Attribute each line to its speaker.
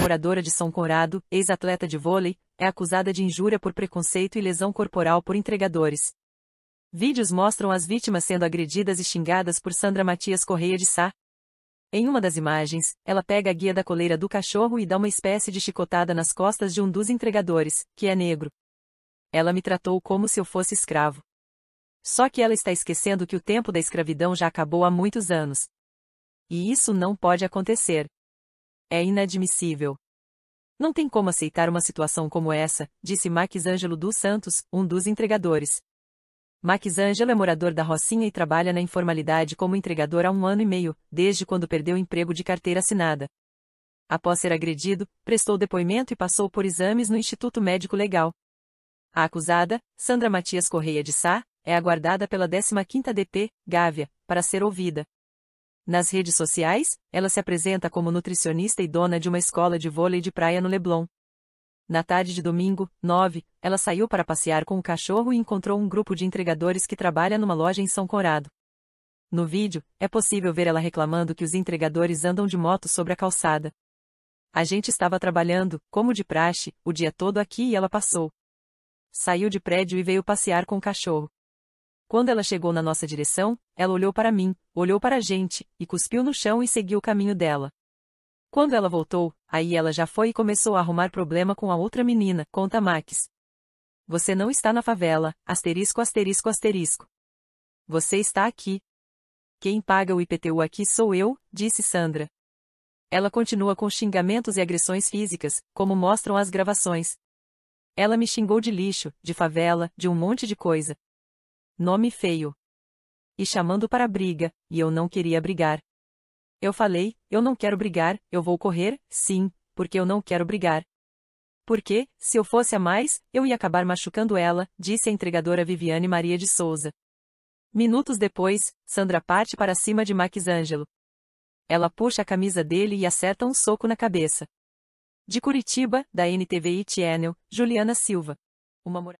Speaker 1: Moradora de São Conrado, ex-atleta de vôlei, é acusada de injúria por preconceito e lesão corporal por entregadores. Vídeos mostram as vítimas sendo agredidas e xingadas por Sandra Matias Correia de Sá. Em uma das imagens, ela pega a guia da coleira do cachorro e dá uma espécie de chicotada nas costas de um dos entregadores, que é negro. Ela me tratou como se eu fosse escravo. Só que ela está esquecendo que o tempo da escravidão já acabou há muitos anos. E isso não pode acontecer. É inadmissível. Não tem como aceitar uma situação como essa, disse Max Ângelo dos Santos, um dos entregadores. Max Ângelo é morador da Rocinha e trabalha na informalidade como entregador há um ano e meio, desde quando perdeu o emprego de carteira assinada. Após ser agredido, prestou depoimento e passou por exames no Instituto Médico Legal. A acusada, Sandra Matias Correia de Sá, é aguardada pela 15ª DP, Gávea, para ser ouvida. Nas redes sociais, ela se apresenta como nutricionista e dona de uma escola de vôlei de praia no Leblon. Na tarde de domingo, 9, ela saiu para passear com o cachorro e encontrou um grupo de entregadores que trabalha numa loja em São Corado. No vídeo, é possível ver ela reclamando que os entregadores andam de moto sobre a calçada. A gente estava trabalhando, como de praxe, o dia todo aqui e ela passou. Saiu de prédio e veio passear com o cachorro. Quando ela chegou na nossa direção, ela olhou para mim, olhou para a gente, e cuspiu no chão e seguiu o caminho dela. Quando ela voltou, aí ela já foi e começou a arrumar problema com a outra menina, conta Max. Você não está na favela, asterisco asterisco asterisco. Você está aqui. Quem paga o IPTU aqui sou eu, disse Sandra. Ela continua com xingamentos e agressões físicas, como mostram as gravações. Ela me xingou de lixo, de favela, de um monte de coisa. Nome feio. E chamando para briga, e eu não queria brigar. Eu falei, eu não quero brigar, eu vou correr, sim, porque eu não quero brigar. Porque, se eu fosse a mais, eu ia acabar machucando ela, disse a entregadora Viviane Maria de Souza. Minutos depois, Sandra parte para cima de Max Ângelo. Ela puxa a camisa dele e acerta um soco na cabeça. De Curitiba, da NTV Channel, Juliana Silva. Uma moral.